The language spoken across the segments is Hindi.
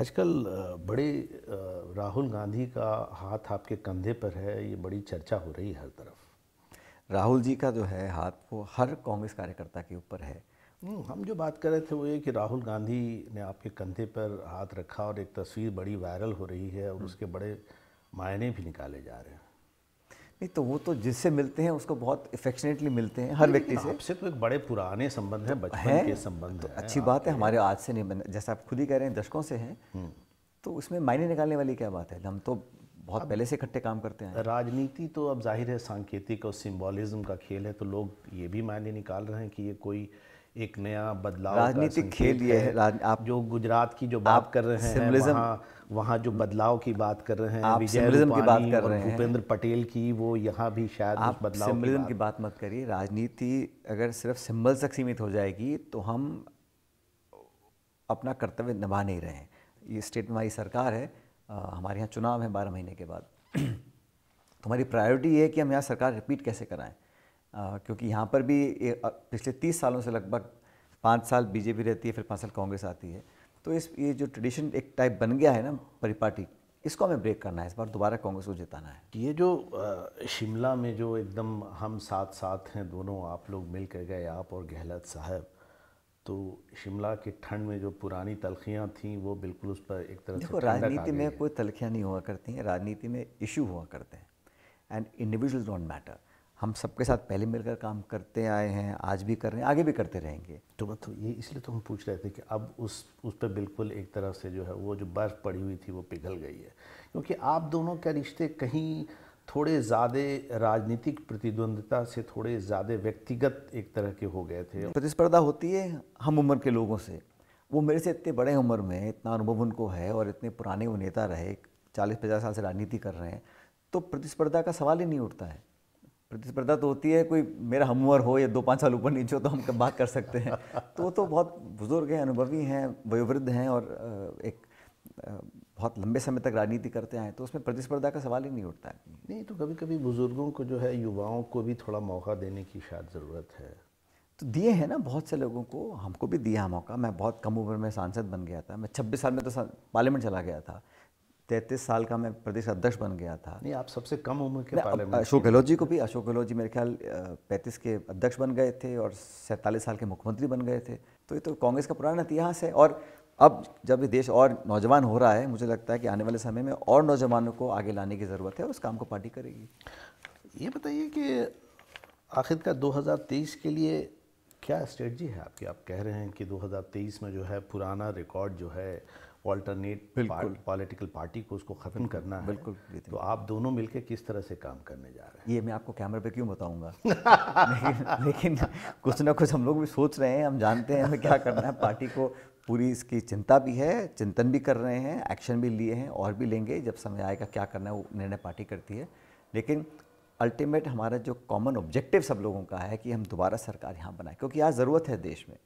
आजकल बड़े राहुल गांधी का हाथ आपके कंधे पर है ये बड़ी चर्चा हो रही है हर तरफ राहुल जी का जो है हाथ वो हर कांग्रेस कार्यकर्ता के ऊपर है हम्म, हम जो बात कर रहे थे वो ये कि राहुल गांधी ने आपके कंधे पर हाथ रखा और एक तस्वीर बड़ी वायरल हो रही है और हम्म। उसके बड़े मायने भी निकाले जा रहे हैं नहीं तो वो तो जिससे मिलते हैं उसको बहुत इफेक्शनेटली मिलते हैं हर व्यक्ति से आपसे तो एक बड़े पुराने संबंध हैं बचपन है, के संबंध तो अच्छी बात है हमारे आज से नहीं बन जैसे आप खुद ही कह रहे हैं दशकों से हैं हम्म। तो उसमें मायने निकालने वाली क्या बात है हम तो बहुत पहले से इकट्ठे काम करते हैं राजनीति तो अब जाहिर है सांकेतिक और सिम्बॉलिज्म का खेल है तो लोग ये भी मायने निकाल रहे हैं कि ये कोई एक नया बदलाव राजनीतिक खेल ये है, राज... आप जो गुजरात की जो बात कर रहे हैं वहाँ वहाँ जो बदलाव की बात कर रहे हैं विजय की बात कर रहे हैं भूपेंद्र पटेल की वो यहाँ भी शायद आप बदलाव सिम्बलिज्म की, की बात मत करिए राजनीति अगर सिर्फ सिंबल तक सीमित हो जाएगी तो हम अपना कर्तव्य निभा नहीं रहे हैं ये स्टेट में हमारी सरकार है हमारे यहाँ चुनाव है बारह महीने के बाद तो हमारी प्रायोरिटी ये है कि हम यहाँ सरकार रिपीट कैसे कराएं क्योंकि यहाँ पर भी पिछले तीस सालों से लगभग पाँच साल बीजेपी रहती है फिर पाँच साल कांग्रेस आती है तो इस ये जो ट्रेडिशन एक टाइप बन गया है ना परिपाटी इसको हमें ब्रेक करना है इस बार दोबारा कांग्रेस को जिताना है ये जो शिमला में जो एकदम हम साथ साथ हैं दोनों आप लोग मिल कर गए आप और गहलत साहब तो शिमला के ठंड में जो पुरानी तलखियाँ थीं वो बिल्कुल उस पर एक तरह देखो राजनीति में कोई तलखियाँ नहीं हुआ करती हैं राजनीति में इशू हुआ करते हैं एंड इंडिविजुअल डोंट मैटर हम सबके साथ पहले मिलकर काम करते आए हैं आज भी कर रहे हैं आगे भी करते रहेंगे तो मतलब तो ये इसलिए तो हम पूछ रहे थे कि अब उस उस पर बिल्कुल एक तरह से जो है वो जो बर्फ़ पड़ी हुई थी वो पिघल गई है क्योंकि आप दोनों के रिश्ते कहीं थोड़े ज़्यादा राजनीतिक प्रतिद्वंदता से थोड़े ज़्यादा व्यक्तिगत एक तरह के हो गए थे प्रतिस्पर्धा होती है हम उम्र के लोगों से वो मेरे से इतने बड़े उम्र में इतना अनुभव उनको है और इतने पुराने वो नेता रहे चालीस पचास साल से राजनीति कर रहे हैं तो प्रतिस्पर्धा का सवाल ही नहीं उठता है प्रतिस्पर्धा तो होती है कोई मेरा हम उम्र हो या दो पाँच साल ऊपर नीचे हो तो हम बात कर सकते हैं तो वो तो बहुत बुजुर्ग हैं अनुभवी हैं वयोवृद्ध हैं और एक बहुत लंबे समय तक राजनीति करते आए तो उसमें प्रतिस्पर्धा का सवाल ही नहीं उठता है नहीं तो कभी कभी बुज़ुर्गों को जो है युवाओं को भी थोड़ा मौका देने की शायद ज़रूरत है तो दिए हैं ना बहुत से लोगों को हमको भी दिया मौका मैं बहुत कम उम्र में सांसद बन गया था मैं छब्बीस साल में तो पार्लियामेंट चला गया था तैंतीस साल का मैं प्रदेश अध्यक्ष बन गया था नहीं आप सबसे कम उम्र के अशोक गहलोत जी को भी अशोक गहलोत जी मेरे ख्याल पैंतीस के अध्यक्ष बन गए थे और सैंतालीस साल के मुख्यमंत्री बन गए थे तो ये तो कांग्रेस का पुराना इतिहास है और अब जब ये देश और नौजवान हो रहा है मुझे लगता है कि आने वाले समय में और नौजवानों को आगे लाने की ज़रूरत है और उस काम को पार्टी करेगी ये बताइए कि आखिरकार 2023 के लिए क्या स्ट्रेटजी है आपकी आप कह रहे हैं कि 2023 में जो है पुराना रिकॉर्ड जो है ऑल्टरनेट पॉलिटिकल पार्टी को उसको ख़त्म हम्म, करना है बिल्कुल तो आप दोनों मिलकर किस तरह से काम करने जा रहे हैं ये मैं आपको कैमरे पे क्यों बताऊंगा लेकिन, लेकिन कुछ ना कुछ हम लोग भी सोच रहे हैं हम जानते हैं हमें क्या करना है पार्टी को पूरी इसकी चिंता भी है चिंतन भी कर रहे हैं एक्शन भी लिए हैं और भी लेंगे जब समय आएगा क्या करना है वो निर्णय पार्टी करती है लेकिन अल्टीमेट हमारा जो कॉमन ऑब्जेक्टिव सब लोगों का है कि हम दोबारा सरकार यहाँ बनाए क्योंकि आज ज़रूरत है देश में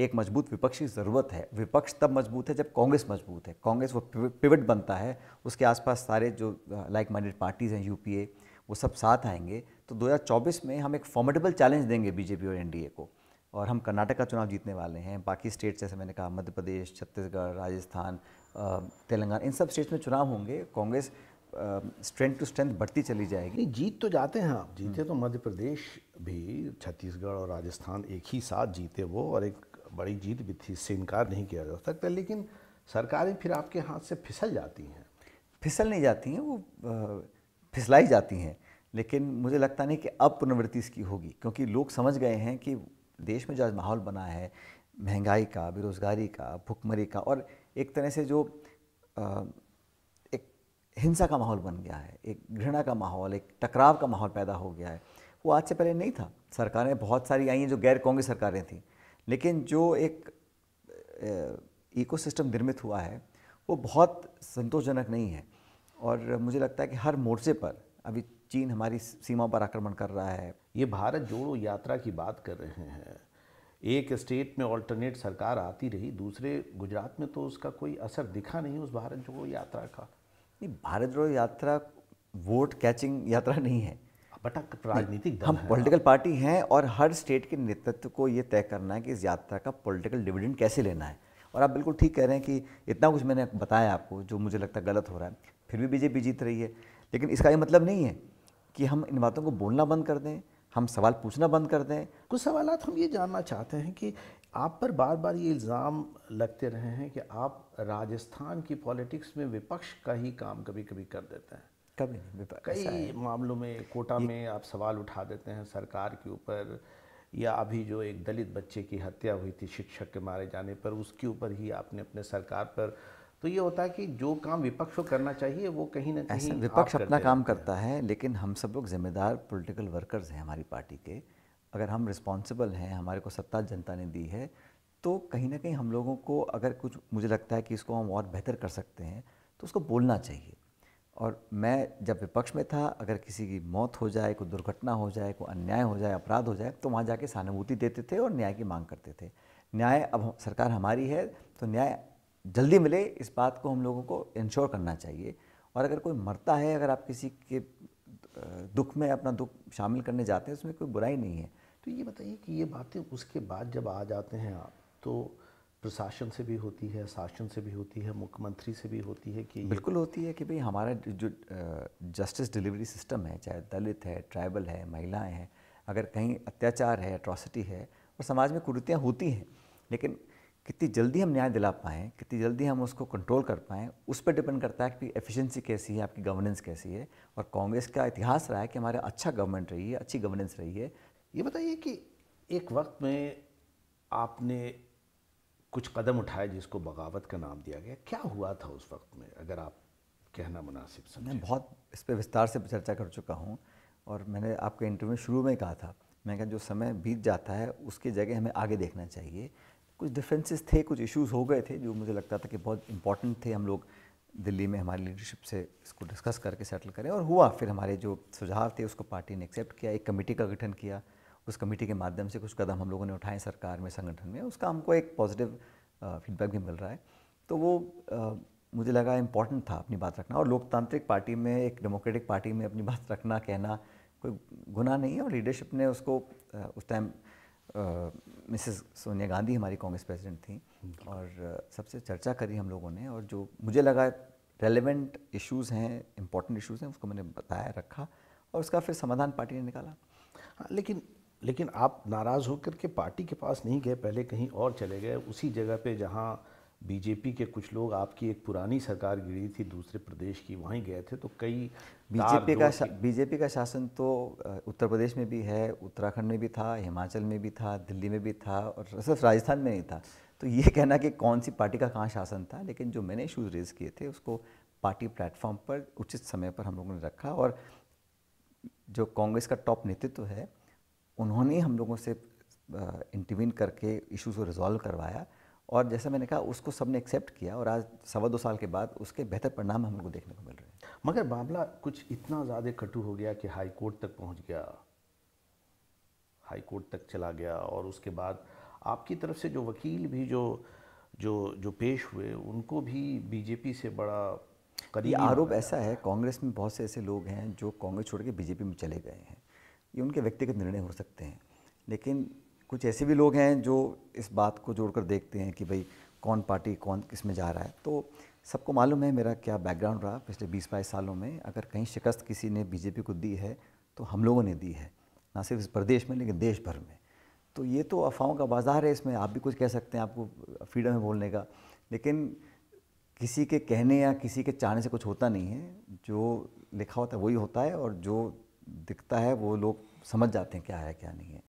एक मजबूत विपक्ष की ज़रूरत है विपक्ष तब मजबूत है जब कांग्रेस मजबूत है कांग्रेस वो पिवट बनता है उसके आसपास सारे जो लाइक माइंडेड पार्टीज़ हैं यूपीए वो सब साथ आएंगे तो 2024 में हम एक फॉर्मेटेबल चैलेंज देंगे बीजेपी और एनडीए को और हम कर्नाटक का चुनाव जीतने वाले हैं बाकी स्टेट्स जैसे मैंने कहा मध्य प्रदेश छत्तीसगढ़ राजस्थान तेलंगाना इन सब स्टेट्स में चुनाव होंगे कांग्रेस स्ट्रेंथ टू स्ट्रेंथ बढ़ती चली जाएगी जीत तो जाते हैं आप हम्म। जीते तो मध्य प्रदेश भी छत्तीसगढ़ और राजस्थान एक ही साथ जीते वो और एक बड़ी जीत भी थी इससे इनकार नहीं किया जा सकता लेकिन सरकारें फिर आपके हाथ से फिसल जाती हैं फिसल नहीं जाती हैं वो फिसलाई जाती हैं लेकिन मुझे लगता नहीं कि अब पुनर्वृत्ति इसकी होगी क्योंकि लोग समझ गए हैं कि देश में जो आज माहौल बना है महंगाई का बेरोज़गारी का भुखमरी का और एक तरह से जो एक हिंसा का माहौल बन गया है एक घृणा का माहौल एक टकराव का माहौल पैदा हो गया है वो आज से पहले नहीं था सरकारें बहुत सारी आई हैं जो गैर कांग्रेस सरकारें थीं लेकिन जो एक इकोसिस्टम निर्मित हुआ है वो बहुत संतोषजनक नहीं है और मुझे लगता है कि हर मोर्चे पर अभी चीन हमारी सीमा पर आक्रमण कर रहा है ये भारत जोड़ो यात्रा की बात कर रहे हैं एक स्टेट में ऑल्टरनेट सरकार आती रही दूसरे गुजरात में तो उसका कोई असर दिखा नहीं उस भारत जोड़ो यात्रा का नहीं भारत जोड़ो यात्रा वोट कैचिंग यात्रा नहीं है बटक राजनीतिक दल हम पॉलिटिकल पार्टी हैं और हर स्टेट के नेतृत्व को ये तय करना है कि इस यात्रा का पॉलिटिकल डिविडेंड कैसे लेना है और आप बिल्कुल ठीक कह रहे हैं कि इतना कुछ मैंने बताया आपको जो मुझे लगता है गलत हो रहा है फिर भी बीजेपी जीत रही है लेकिन इसका ये मतलब नहीं है कि हम इन बातों को बोलना बंद कर दें हम सवाल पूछना बंद कर दें कुछ सवाल हम ये जानना चाहते हैं कि आप पर बार बार ये इल्ज़ाम लगते रहे हैं कि आप राजस्थान की पॉलिटिक्स में विपक्ष का ही काम कभी कभी कर देते हैं कभी नहीं कई मामलों में कोटा में आप सवाल उठा देते हैं सरकार के ऊपर या अभी जो एक दलित बच्चे की हत्या हुई थी शिक्षक के मारे जाने पर उसके ऊपर ही आपने अपने सरकार पर तो ये होता है कि जो काम विपक्ष को करना चाहिए वो कहीं ना कहीं विपक्ष अपना काम करता है लेकिन हम सब लोग जिम्मेदार पॉलिटिकल वर्कर्स हैं हमारी पार्टी के अगर हम रिस्पॉन्सिबल हैं हमारे को सत्ता जनता ने दी है तो कहीं ना कहीं हम लोगों को अगर कुछ मुझे लगता है कि इसको हम और बेहतर कर सकते हैं तो उसको बोलना चाहिए और मैं जब विपक्ष में था अगर किसी की मौत हो जाए कोई दुर्घटना हो जाए कोई अन्याय हो जाए अपराध हो जाए तो वहाँ जाके सहानुभूति देते थे और न्याय की मांग करते थे न्याय अब सरकार हमारी है तो न्याय जल्दी मिले इस बात को हम लोगों को इंश्योर करना चाहिए और अगर कोई मरता है अगर आप किसी के दुख में अपना दुख शामिल करने जाते हैं उसमें कोई बुराई नहीं है तो ये बताइए कि ये बातें उसके बाद जब आ जाते हैं आप तो प्रशासन से भी होती है शासन से भी होती है मुख्यमंत्री से भी होती है कि बिल्कुल होती है कि भाई हमारा जो जस्टिस डिलीवरी सिस्टम है चाहे दलित है ट्राइबल है महिलाएं हैं अगर कहीं अत्याचार है अट्रॉसिटी है और समाज में कुरीतियाँ होती हैं लेकिन कितनी जल्दी हम न्याय दिला पाएँ कितनी जल्दी हम उसको कंट्रोल कर पाएँ उस पर डिपेंड करता है कि एफिशिएंसी कैसी है आपकी गवर्नेंस कैसी है और कांग्रेस का इतिहास रहा है कि हमारा अच्छा गवर्नमेंट रही है अच्छी गवर्नेंस रही है ये बताइए कि एक वक्त में आपने कुछ कदम उठाए जिसको बगावत का नाम दिया गया क्या हुआ था उस वक्त में अगर आप कहना मुनासिब समझें मैं बहुत इस पर विस्तार से चर्चा कर चुका हूँ और मैंने आपके इंटरव्यू शुरू में कहा था मैं कहा जो समय बीत जाता है उसकी जगह हमें आगे देखना चाहिए कुछ डिफरेंसेस थे कुछ इश्यूज हो गए थे जो मुझे लगता था कि बहुत इंपॉर्टेंट थे हम लोग दिल्ली में हमारी लीडरशिप से इसको डिस्कस करके सेटल करें और हुआ फिर हमारे जो सुझाव थे उसको पार्टी ने एक्सेप्ट किया एक कमेटी का गठन किया उस कमेटी के माध्यम से कुछ कदम हम लोगों ने उठाए सरकार में संगठन में उसका हमको एक पॉजिटिव फीडबैक भी मिल रहा है तो वो आ, मुझे लगा इम्पॉर्टेंट था अपनी बात रखना और लोकतांत्रिक पार्टी में एक डेमोक्रेटिक पार्टी में अपनी बात रखना कहना कोई गुना नहीं है और लीडरशिप ने उसको उस टाइम मिसेस सोनिया गांधी हमारी कांग्रेस प्रेसिडेंट थी और सबसे चर्चा करी हम लोगों ने और जो मुझे लगा रेलिवेंट इश्यूज हैं इम्पोर्टेंट इश्यूज हैं उसको मैंने बताया रखा और उसका फिर समाधान पार्टी ने निकाला हाँ, लेकिन लेकिन आप नाराज़ होकर के पार्टी के पास नहीं गए पहले कहीं और चले गए उसी जगह पे जहाँ बीजेपी के कुछ लोग आपकी एक पुरानी सरकार गिरी थी दूसरे प्रदेश की वहीं गए थे तो कई बीजेपी का बीजेपी का शासन तो उत्तर प्रदेश में भी है उत्तराखंड में भी था हिमाचल में भी था दिल्ली में भी था और सिर्फ राजस्थान में नहीं था तो ये कहना कि कौन सी पार्टी का कहाँ शासन था लेकिन जो मैंने इशूज़ रेज़ किए थे उसको पार्टी प्लेटफॉर्म पर उचित समय पर हम लोगों ने रखा और जो कांग्रेस का टॉप नेतृत्व है उन्होंने हम लोगों से इंटरवीन करके इश्यूज़ को रिजॉल्व करवाया और जैसा मैंने कहा उसको सबने एक्सेप्ट किया और आज सवा दो साल के बाद उसके बेहतर परिणाम हम लोग को देखने को मिल रहे हैं मगर मामला कुछ इतना ज़्यादा कटु हो गया कि हाई कोर्ट तक पहुंच गया हाई कोर्ट तक चला गया और उसके बाद आपकी तरफ से जो वकील भी जो जो जो पेश हुए उनको भी बीजेपी से बड़ा करीब आरोप ऐसा है कांग्रेस में बहुत से ऐसे लोग हैं जो कांग्रेस छोड़ के बीजेपी में चले गए हैं ये उनके व्यक्तिगत निर्णय हो सकते हैं लेकिन कुछ ऐसे भी लोग हैं जो इस बात को जोड़कर देखते हैं कि भाई कौन पार्टी कौन किस में जा रहा है तो सबको मालूम है मेरा क्या बैकग्राउंड रहा पिछले बीस बाईस सालों में अगर कहीं शिकस्त किसी ने बीजेपी को दी है तो हम लोगों ने दी है ना सिर्फ इस प्रदेश में लेकिन देश भर में तो ये तो अफवाहों का बाजार है इसमें आप भी कुछ कह सकते हैं आपको फ्रीडम है बोलने का लेकिन किसी के कहने या किसी के चाहने से कुछ होता नहीं है जो लिखा होता है वही होता है और जो दिखता है वो लोग समझ जाते हैं क्या है क्या नहीं है